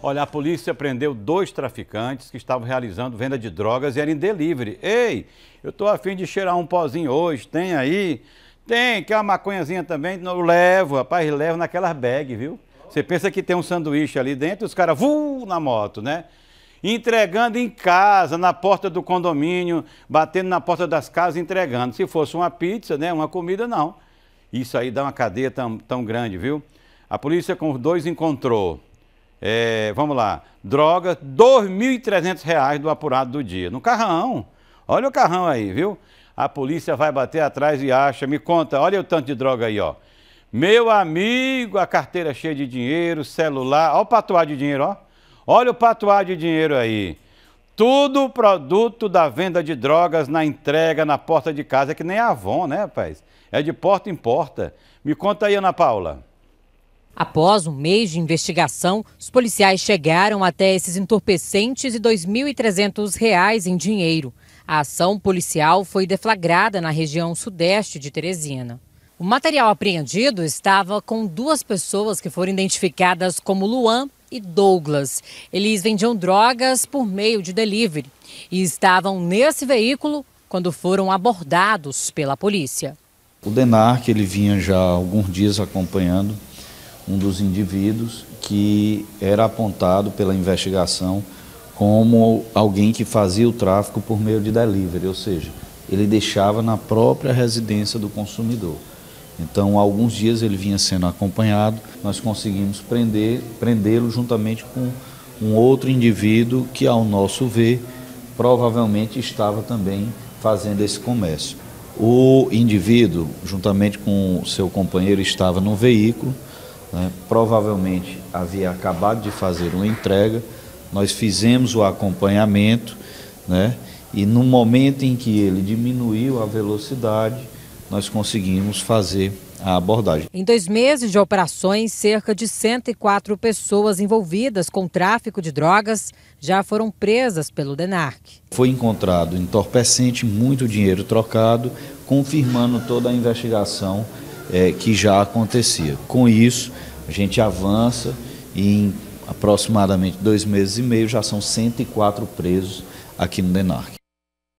Olha, a polícia prendeu dois traficantes que estavam realizando venda de drogas e eram em delivery. Ei, eu tô afim de cheirar um pozinho hoje, tem aí? Tem, quer uma maconhazinha também? Eu levo, rapaz, levo naquelas bag, viu? Você pensa que tem um sanduíche ali dentro, os caras, vu, na moto, né? Entregando em casa, na porta do condomínio, batendo na porta das casas, entregando. Se fosse uma pizza, né, uma comida, não. Isso aí dá uma cadeia tão, tão grande, viu? A polícia com os dois encontrou é, vamos lá, droga, R$ 2.300 do apurado do dia. No carrão. Olha o carrão aí, viu? A polícia vai bater atrás e acha, me conta, olha o tanto de droga aí, ó. Meu amigo, a carteira cheia de dinheiro, celular, olha o patuá de dinheiro, ó. Olha o patuá de dinheiro aí. Tudo produto da venda de drogas na entrega, na porta de casa, é que nem a Avon, né, rapaz? É de porta em porta. Me conta aí, Ana Paula. Após um mês de investigação, os policiais chegaram até esses entorpecentes e R$ 2.300 em dinheiro. A ação policial foi deflagrada na região sudeste de Teresina. O material apreendido estava com duas pessoas que foram identificadas como Luan e Douglas. Eles vendiam drogas por meio de delivery e estavam nesse veículo quando foram abordados pela polícia. O denar que ele vinha já alguns dias acompanhando um dos indivíduos que era apontado pela investigação como alguém que fazia o tráfico por meio de delivery, ou seja, ele deixava na própria residência do consumidor. Então, há alguns dias ele vinha sendo acompanhado, nós conseguimos prender, prendê-lo juntamente com um outro indivíduo que, ao nosso ver, provavelmente estava também fazendo esse comércio. O indivíduo, juntamente com seu companheiro, estava no veículo né? Provavelmente havia acabado de fazer uma entrega, nós fizemos o acompanhamento, né? e no momento em que ele diminuiu a velocidade, nós conseguimos fazer a abordagem. Em dois meses de operações, cerca de 104 pessoas envolvidas com tráfico de drogas já foram presas pelo DENARC. Foi encontrado entorpecente, muito dinheiro trocado, confirmando toda a investigação é, que já acontecia. Com isso, a gente avança e em aproximadamente dois meses e meio já são 104 presos aqui no DENARC.